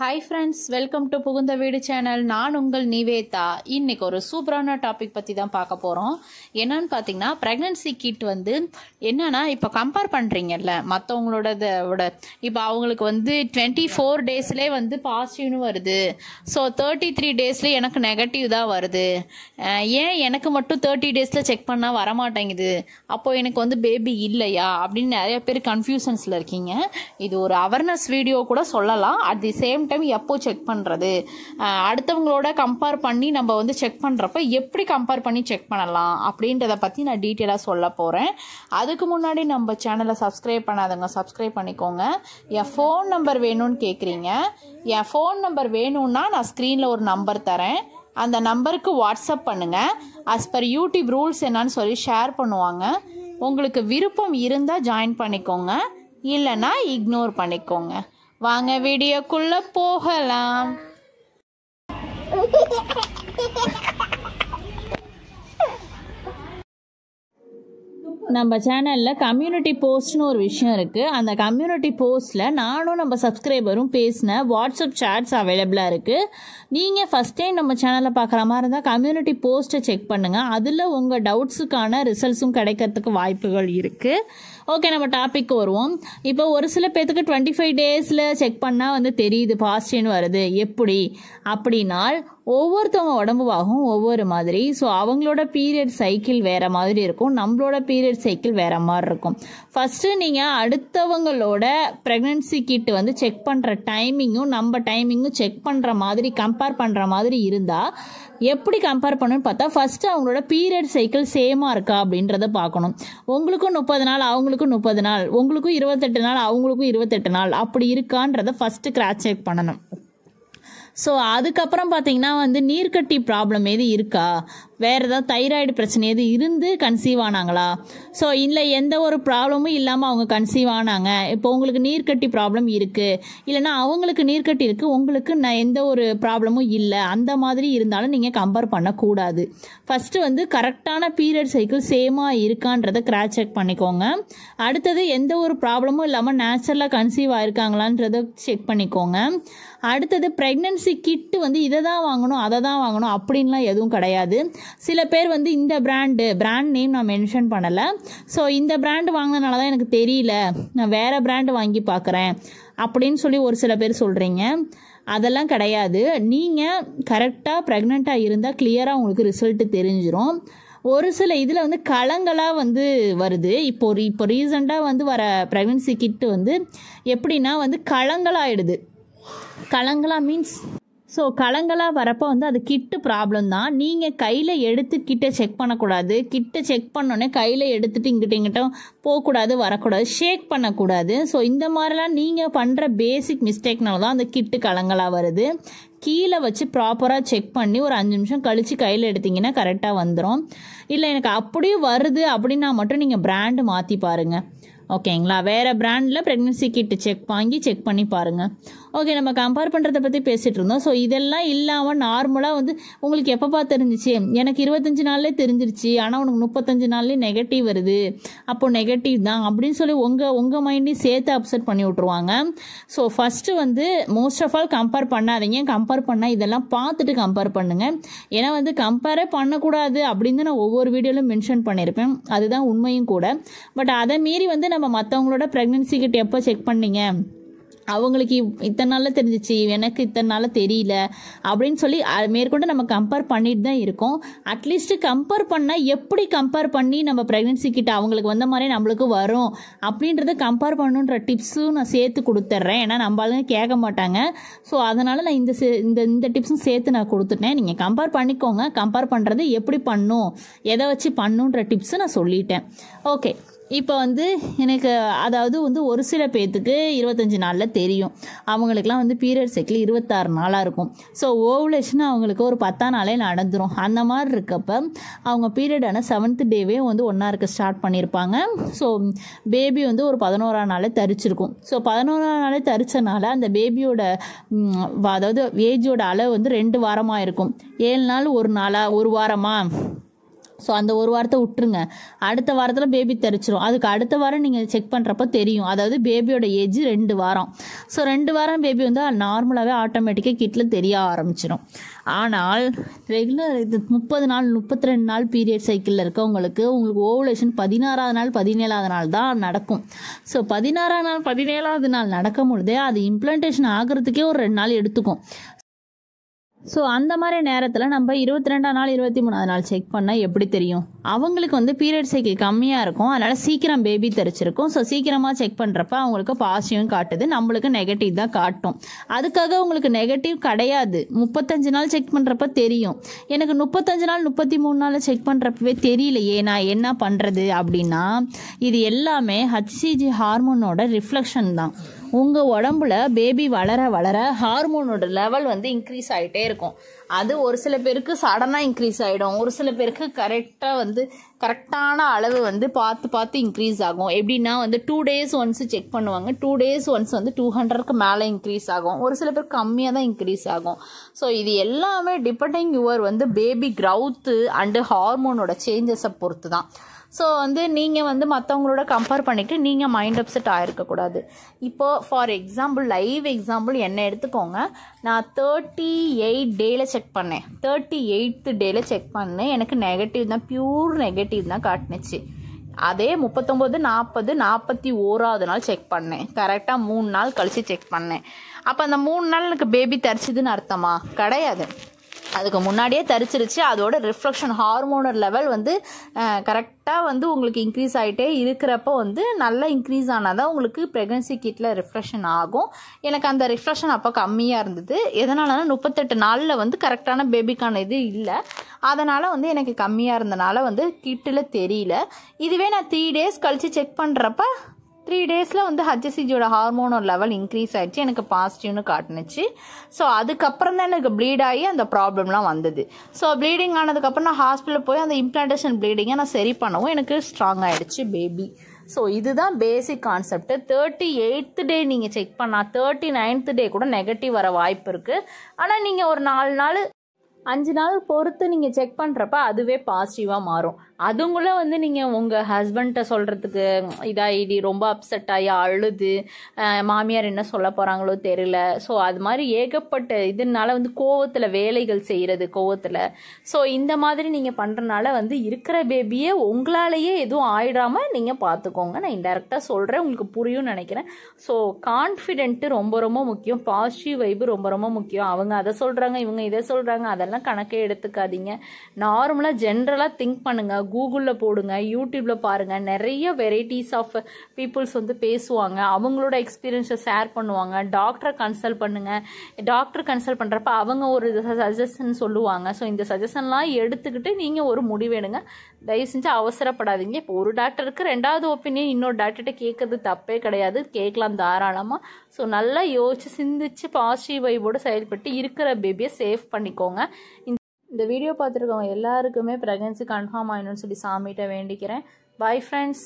hi friends welcome to புகுந்த வீடு channel நான் உங்கள் நிவேதா இன்னைக்கு ஒரு சூப்பரான டாபிக் பற்றி தான் பார்க்க போகிறோம் என்னன்னு பார்த்தீங்கன்னா ப்ரெக்னென்சி கிட் வந்து என்னென்னா இப்போ கம்பேர் பண்ணுறீங்கல்ல மற்றவங்களோட விட இப்போ அவங்களுக்கு வந்து டுவெண்ட்டி ஃபோர் டேஸ்லே வந்து பாசிட்டிவ்னு வருது ஸோ தேர்ட்டி த்ரீ டேஸ்லேயே எனக்கு நெகட்டிவ் தான் வருது ஏன் எனக்கு மட்டும் தேர்ட்டி டேஸில் செக் பண்ணால் வரமாட்டேங்குது அப்போது எனக்கு வந்து பேபி இல்லையா அப்படின்னு நிறைய பேர் கன்ஃபியூஷன்ஸில் இருக்கீங்க இது ஒரு அவேர்னஸ் வீடியோ கூட சொல்லலாம் அட் தி சேம் டைம் எப்போ செக் பண்ணுறது அடுத்தவங்களோட கம்பேர் பண்ணி நம்ம வந்து செக் பண்ணுறப்ப எப்படி கம்பேர் பண்ணி செக் பண்ணலாம் அப்படின்றத பற்றி நான் டீட்டெயிலாக சொல்ல போகிறேன் அதுக்கு முன்னாடி நம்ம சேனலை சப்ஸ்கிரைப் பண்ணாதவங்க சப்ஸ்கிரைப் பண்ணிக்கோங்க என் ஃபோன் நம்பர் வேணும்னு கேட்குறீங்க என் ஃபோன் நம்பர் வேணும்னா நான் ஸ்க்ரீனில் ஒரு நம்பர் தரேன் அந்த நம்பருக்கு வாட்ஸ்அப் பண்ணுங்கள் அஸ் பர் யூடியூப் ரூல்ஸ் என்னன்னு சொல்லி ஷேர் பண்ணுவாங்க உங்களுக்கு விருப்பம் இருந்தால் ஜாயின் பண்ணிக்கோங்க இல்லைன்னா இக்னோர் பண்ணிக்கோங்க வாங்க வீடியோக்குள்ள போகலாம் நம்ம சேனலில் கம்யூனிட்டி போஸ்ட்னு ஒரு விஷயம் இருக்குது அந்த கம்யூனிட்டி போஸ்ட்டில் நானும் நம்ம சப்ஸ்கிரைபரும் பேசின வாட்ஸ்அப் சேட்ஸ் அவைலபிளாக இருக்குது நீங்கள் ஃபஸ்ட் டைம் நம்ம சேனலில் பார்க்குற மாதிரி இருந்தால் கம்யூனிட்டி போஸ்ட்டை செக் பண்ணுங்கள் அதில் உங்கள் டவுட்ஸுக்கான ரிசல்ட்ஸும் கிடைக்கிறதுக்கு வாய்ப்புகள் இருக்குது ஓகே நம்ம டாபிக் வருவோம் இப்போ ஒரு சில பேர்த்துக்கு டுவெண்ட்டி ஃபைவ் டேஸில் செக் பண்ணால் வந்து தெரியுது பாசிட்டிவ்னு வருது எப்படி அப்படின்னால் ஒவ்வொருத்தவங்க உடம்புவாகும் ஒவ்வொரு மாதிரி ஸோ அவங்களோட பீரியட் சைக்கிள் வேறு மாதிரி இருக்கும் நம்மளோட பீரியட் சைக்கிள் வேறு மாதிரி இருக்கும் ஃபஸ்ட்டு நீங்கள் அடுத்தவங்களோட ப்ரெக்னென்சி கிட் வந்து செக் பண்ணுற டைமிங்கும் நம்ம டைமிங்கும் செக் பண்ணுற மாதிரி கம்பேர் பண்ணுற மாதிரி இருந்தால் எப்படி கம்பேர் பண்ணணும்னு பார்த்தா ஃபஸ்ட்டு அவங்களோட பீரியட் சைக்கிள் சேமாக இருக்கா அப்படின்றத பார்க்கணும் உங்களுக்கும் முப்பது நாள் அவங்களுக்கும் முப்பது நாள் உங்களுக்கும் இருபத்தெட்டு நாள் அவங்களுக்கும் இருபத்தெட்டு நாள் அப்படி இருக்கான்றத ஃபஸ்ட்டு கிராச் செக் பண்ணணும் ஸோ அதுக்கப்புறம் பார்த்தீங்கன்னா வந்து நீர்க்கட்டி ப்ராப்ளம் எது இருக்கா வேறு ஏதாவது தைராய்டு பிரச்சனை எதுவும் இருந்து கன்சீவ் ஆனாங்களா ஸோ இல்லை எந்த ஒரு ப்ராப்ளமும் இல்லாமல் அவங்க கன்சீவ் ஆனாங்க இப்போ உங்களுக்கு நீர்க்கட்டி ப்ராப்ளம் இருக்குது இல்லைனா அவங்களுக்கு நீர்க்கட்டி இருக்குது உங்களுக்கு நான் எந்த ஒரு ப்ராப்ளமும் இல்லை அந்த மாதிரி இருந்தாலும் நீங்கள் கம்பேர் பண்ணக்கூடாது ஃபஸ்ட்டு வந்து கரெக்டான பீரியட் சைக்கிள் சேமாக இருக்கான்றத கிராச் செக் பண்ணிக்கோங்க அடுத்தது எந்த ஒரு ப்ராப்ளமும் இல்லாமல் நேச்சுரலாக கன்சீவ் ஆயிருக்காங்களான்றத செக் பண்ணிக்கோங்க அடுத்தது ப்ரெக்னன்சி கிட்டு வந்து இதை தான் வாங்கணும் அதை தான் வாங்கணும் அப்படின்லாம் எதுவும் கிடையாது சில பேர் வந்து இந்த பிராண்டு பிராண்ட் நேம் நான் மென்ஷன் பண்ணலை ஸோ இந்த பிராண்டு வாங்கினதுனால தான் எனக்கு தெரியல நான் வேறு பிராண்டு வாங்கி பார்க்குறேன் அப்படின்னு சொல்லி ஒரு சில பேர் சொல்கிறீங்க அதெல்லாம் கிடையாது நீங்கள் கரெக்டாக ப்ரெக்னெண்ட்டாக இருந்தால் கிளியராக உங்களுக்கு ரிசல்ட்டு தெரிஞ்சிடும் ஒரு சில இதில் வந்து களங்களாக வந்து வருது இப்போ இப்போ ரீசெண்டாக வந்து வர ப்ரெக்னென்சி கிட்டு வந்து எப்படின்னா வந்து களங்களாகிடுது களங்களா மீன்ஸ் ஸோ கலங்களாக வரப்போ வந்து அது கிட்டு ப்ராப்ளம் தான் நீங்கள் கையில் எடுத்து கிட்ட செக் பண்ணக்கூடாது கிட்ட செக் பண்ணோன்னே கையில் எடுத்துகிட்டு இங்கிட்ட இங்கிட்ட போகக்கூடாது வரக்கூடாது ஷேக் பண்ணக்கூடாது ஸோ இந்த மாதிரிலாம் நீங்கள் பண்ணுற பேசிக் மிஸ்டேக்னால தான் அந்த கிட்டு கலங்கலாக வருது கீழே வச்சு ப்ராப்பராக செக் பண்ணி ஒரு அஞ்சு நிமிஷம் கழித்து கையில் எடுத்திங்கன்னா கரெக்டாக வந்துடும் இல்லை எனக்கு அப்படியும் வருது அப்படின்னா மட்டும் நீங்கள் பிராண்டு மாற்றி பாருங்கள் ஓகேங்களா வேறு ப்ராண்டில் ப்ரெக்னன்சி கிட்டு செக் வாங்கி செக் பண்ணி பாருங்கள் ஓகே நம்ம கம்பேர் பண்ணுறதை பற்றி பேசிகிட்டு இருந்தோம் ஸோ இதெல்லாம் இல்லாமல் நார்மலாக வந்து உங்களுக்கு எப்பப்பா தெரிஞ்சிச்சு எனக்கு இருபத்தஞ்சி நாள்லேயே தெரிஞ்சிருச்சு ஆனால் உனக்கு முப்பத்தஞ்சு நாள்லேயே நெகட்டிவ் வருது அப்போது நெகட்டிவ் தான் அப்படின்னு சொல்லி உங்கள் உங்கள் மைண்டையும் சேர்த்து அப்செட் பண்ணி விட்ருவாங்க ஸோ ஃபஸ்ட்டு வந்து மோஸ்ட் ஆஃப் ஆல் கம்பேர் பண்ணாதீங்க கம்பேர் பண்ணால் இதெல்லாம் பார்த்துட்டு கம்பேர் பண்ணுங்கள் ஏன்னா வந்து கம்பேரே பண்ணக்கூடாது அப்படின்னு நான் ஒவ்வொரு வீடியோவிலும் மென்ஷன் பண்ணியிருப்பேன் அதுதான் உண்மையும் கூட பட் அதை மீறி வந்து நம்ம நம்ம மற்றவங்களோட ப்ரெக்னென்சி கிட்ட எப்போ செக் பண்ணீங்க அவங்களுக்கு இத்தனை நாளில் தெரிஞ்சிச்சு எனக்கு இத்தனை நாளில் தெரியல அப்படின்னு சொல்லி மேற்கொண்டு நம்ம கம்பேர் பண்ணிட்டு தான் இருக்கோம் அட்லீஸ்ட் கம்பேர் பண்ணால் எப்படி கம்பேர் பண்ணி நம்ம ப்ரெக்னென்சி கிட்ட அவங்களுக்கு வந்த மாதிரி நம்மளுக்கு வரும் அப்படின்றத கம்பேர் பண்ணுன்ற டிப்ஸும் நான் சேர்த்து கொடுத்துட்றேன் ஏன்னா நம்ம ஆளுங்க கேட்க மாட்டாங்க ஸோ அதனால் நான் இந்த இந்த இந்த டிப்ஸும் சேர்த்து நான் கொடுத்துட்டேன் நீங்கள் கம்பேர் பண்ணிக்கோங்க கம்பேர் பண்ணுறது எப்படி பண்ணும் எதை வச்சு பண்ணுன்ற டிப்ஸும் நான் சொல்லிட்டேன் ஓகே இப்போ வந்து எனக்கு அதாவது வந்து ஒரு சில பேர்த்துக்கு இருபத்தஞ்சி நாளில் தெரியும் அவங்களுக்குலாம் வந்து பீரியட் சைக்கிள் இருபத்தாறு நாளாக இருக்கும் ஸோ ஓவுலேஷன் அவங்களுக்கு ஒரு பத்தாம் நாளே நடந்துடும் அந்த மாதிரி இருக்கப்ப அவங்க பீரியடான செவன்த் டேவே வந்து ஒன்றா இருக்க ஸ்டார்ட் பண்ணியிருப்பாங்க ஸோ பேபி வந்து ஒரு பதினோராம் நாளே தரிச்சிருக்கும் ஸோ பதினோராம் நாளே தரிச்சனால அந்த பேபியோட அதாவது ஏஜோட அளவு வந்து ரெண்டு வாரமாக இருக்கும் ஏழு நாள் ஒரு நாளாக ஒரு வாரமாக ஸோ அந்த ஒரு வாரத்தை விட்டுருங்க அடுத்த வாரத்தில் பேபி தெரிச்சிரும் அதுக்கு அடுத்த வாரம் நீங்கள் செக் பண்ணுறப்போ தெரியும் அதாவது பேபியோட ஏஜ் ரெண்டு வாரம் ஸோ ரெண்டு வாரம் பேபி வந்து நார்மலாகவே ஆட்டோமேட்டிக்காக கிட்டில் தெரிய ஆரம்பிச்சிடும் ஆனால் ரெகுலர் இது முப்பது நாள் முப்பத்தி ரெண்டு நாள் பீரியட் சைக்கிளில் இருக்கவங்களுக்கு உங்களுக்கு ஓவலேஷன் பதினாறாவது நாள் பதினேழாவது நாள் தான் நடக்கும் ஸோ பதினாறாவது நாள் பதினேழாவது நாள் நடக்கும் பொழுதே அது இம்ப்ளான்டேஷன் ஆகிறதுக்கே ஒரு ரெண்டு நாள் எடுத்துக்கும் ஸோ அந்த மாதிரி நேரத்தில் நம்ம இருபத்தி ரெண்டாம் நாள் இருபத்தி மூணாவது நாள் செக் பண்ணால் எப்படி தெரியும் அவங்களுக்கு வந்து பீரியட் சைக்கிள் கம்மியாக இருக்கும் அதனால் சீக்கிரம் பேபி தெரிச்சிருக்கும் ஸோ சீக்கிரமாக செக் பண்ணுறப்ப அவங்களுக்கு பாசிட்டிவ் காட்டுது நம்மளுக்கு நெகட்டிவ் தான் காட்டும் அதுக்காக உங்களுக்கு நெகட்டிவ் கிடையாது முப்பத்தஞ்சு நாள் செக் பண்ணுறப்ப தெரியும் எனக்கு முப்பத்தஞ்சு நாள் முப்பத்தி மூணு நாள் செக் பண்ணுறப்பவே தெரியலையே நான் என்ன பண்ணுறது அப்படின்னா இது எல்லாமே ஹச்சிஜி ஹார்மோனோட ரிஃப்ளெக்ஷன் தான் உங்கள் உடம்புல பேபி வளர வளர ஹார்மோனோட லெவல் வந்து இன்க்ரீஸ் ஆகிட்டே இருக்கும் அது ஒரு சில பேருக்கு சடனாக இன்க்ரீஸ் ஆகிடும் ஒரு சில பேருக்கு கரெக்டாக வந்து கரெக்டான அளவு வந்து பார்த்து பார்த்து இன்க்ரீஸ் ஆகும் எப்படின்னா வந்து டூ டேஸ் ஒன்ஸ் செக் பண்ணுவாங்க டூ டேஸ் ஒன்ஸ் வந்து டூ ஹண்ட்ரட்க்கு மேலே இன்க்ரீஸ் ஆகும் ஒரு சில பேர் கம்மியாக தான் இன்க்ரீஸ் ஆகும் ஸோ இது எல்லாமே டிபெண்டிங் யுவர் வந்து பேபி க்ரௌத்து அண்டு ஹார்மோனோட சேஞ்சஸை பொறுத்து தான் ஸோ வந்து நீங்கள் வந்து மற்றவங்களோட கம்பேர் பண்ணிவிட்டு நீங்கள் மைண்ட் அப்செட் ஆகிருக்கக்கூடாது இப்போது ஃபார் எக்ஸாம்பிள் லைவ் எக்ஸாம்பிள் என்ன எடுத்துக்கோங்க நான் தேர்ட்டி எயிட் டேயில் செக் பண்ணேன் தேர்ட்டி எயித்து டேயில் செக் பண்ணேன் எனக்கு நெகட்டிவ் தான் ப்யூர் நெகட்டிவ் தான் காட்டுனுச்சு அதே முப்பத்தொம்போது நாற்பது நாற்பத்தி ஓராவது நாள் செக் பண்ணேன் கரெக்டாக மூணு நாள் கழித்து செக் பண்ணேன் அப்போ அந்த மூணு நாள் எனக்கு பேபி தரிச்சிதுன்னு அர்த்தமா கிடையாது அதுக்கு முன்னாடியே தரிச்சிருச்சு அதோட ரிஃப்ளெக்ஷன் ஹார்மோனர் லெவல் வந்து கரெக்டாக வந்து உங்களுக்கு இன்க்ரீஸ் ஆகிட்டே இருக்கிறப்போ வந்து நல்லா இன்க்ரீஸ் ஆனால் தான் உங்களுக்கு ப்ரெக்னன்சி கிட்டில் ரிஃப்ரெஷன் ஆகும் எனக்கு அந்த ரிஃப்ரெஷன் அப்போ கம்மியாக இருந்தது எதனாலனா முப்பத்தெட்டு நாளில் வந்து கரெக்டான பேபிக்கான இது இல்லை அதனால் வந்து எனக்கு கம்மியாக இருந்தனால வந்து கிட்டில் தெரியல இதுவே நான் த்ரீ டேஸ் கழித்து செக் பண்ணுறப்ப த்ரீ டேஸில் வந்து ஹச்சிசிஜியோட ஹார்மோனோ லெவல் இன்க்ரீஸ் ஆகிடுச்சு எனக்கு பாசிட்டிவ்னு காட்டுனுச்சு ஸோ அதுக்கப்புறம் தான் எனக்கு ப்ளீட் ஆகி அந்த ப்ராப்ளம்லாம் வந்தது ஸோ ப்ளீடிங் ஆனதுக்கப்புறம் நான் ஹாஸ்பிட்டல் போய் அந்த இம்ப்ளான்டேஷன் ப்ளீடிங்கை நான் சரி பண்ணவும் எனக்கு ஸ்ட்ராங் ஆகிடுச்சு பேபி ஸோ இதுதான் basic concept thirty eighth day நீங்கள் செக் பண்ணால் தேர்ட்டி நைன்த்து டே கூட நெகட்டிவ் வர வாய்ப்பு இருக்குது ஆனால் நீங்கள் ஒரு நாலு நாள் அஞ்சு நாள் பொறுத்து நீங்கள் செக் பண்ணுறப்ப அதுவே பாசிட்டிவாக மாறும் அதுங்களும் வந்து நீங்கள் உங்கள் ஹஸ்பண்ட்டை சொல்கிறதுக்கு இதாகிடி ரொம்ப அப்செட் ஆகி அழுது மாமியார் என்ன சொல்ல போகிறாங்களோ தெரியல ஸோ அது மாதிரி ஏகப்பட்ட இதனால வந்து கோவத்தில் வேலைகள் செய்கிறது கோவத்தில் ஸோ இந்த மாதிரி நீங்கள் பண்ணுறனால வந்து இருக்கிற பேபியை உங்களாலேயே எதுவும் ஆயிடாமல் நீங்கள் பார்த்துக்கோங்க நான் இன்டெரக்டாக சொல்கிறேன் உங்களுக்கு புரியும்னு நினைக்கிறேன் ஸோ கான்ஃபிடென்ட்டு ரொம்ப ரொம்ப முக்கியம் பாசிட்டிவ் வைப்பு ரொம்ப ரொம்ப முக்கியம் அவங்க அதை சொல்கிறாங்க இவங்க இதை சொல்கிறாங்க அதெல்லாம் அதெல்லாம் கணக்கே எடுத்துக்காதீங்க நார்மலாக ஜென்ரலாக திங்க் பண்ணுங்கள் கூகுளில் போடுங்க யூடியூப்பில் பாருங்கள் நிறைய வெரைட்டிஸ் ஆஃப் பீப்புள்ஸ் வந்து பேசுவாங்க அவங்களோட எக்ஸ்பீரியன்ஸை ஷேர் பண்ணுவாங்க டாக்டரை கன்சல்ட் பண்ணுங்கள் டாக்டர் கன்சல்ட் பண்ணுறப்ப அவங்க ஒரு சஜஷன் சொல்லுவாங்க ஸோ இந்த சஜஷன்லாம் எடுத்துக்கிட்டு நீங்கள் ஒரு முடிவு எடுங்க தயவு செஞ்சு அவசரப்படாதீங்க இப்போ ஒரு டாக்டருக்கு ரெண்டாவது ஒப்பீனியன் இன்னொரு டாக்டர்கிட்ட கேட்கறது தப்பே கிடையாது கேட்கலாம் தாராளமாக ஸோ நல்லா யோசிச்சு சிந்திச்சு பாசிட்டிவ் வைவோடு செயல்பட்டு இருக்கிற பேபியை சேஃப் பண்ணிக்கோங்க இந்த வீடியோ பார்த்துருக்கவங்க எல்லாருக்குமே ப்ரெக்னன்சி கன்ஃபார்ம் ஆகணும்னு சொல்லி சாமிகிட்ட வேண்டிக்கிறேன் பை ஃப்ரெண்ட்ஸ்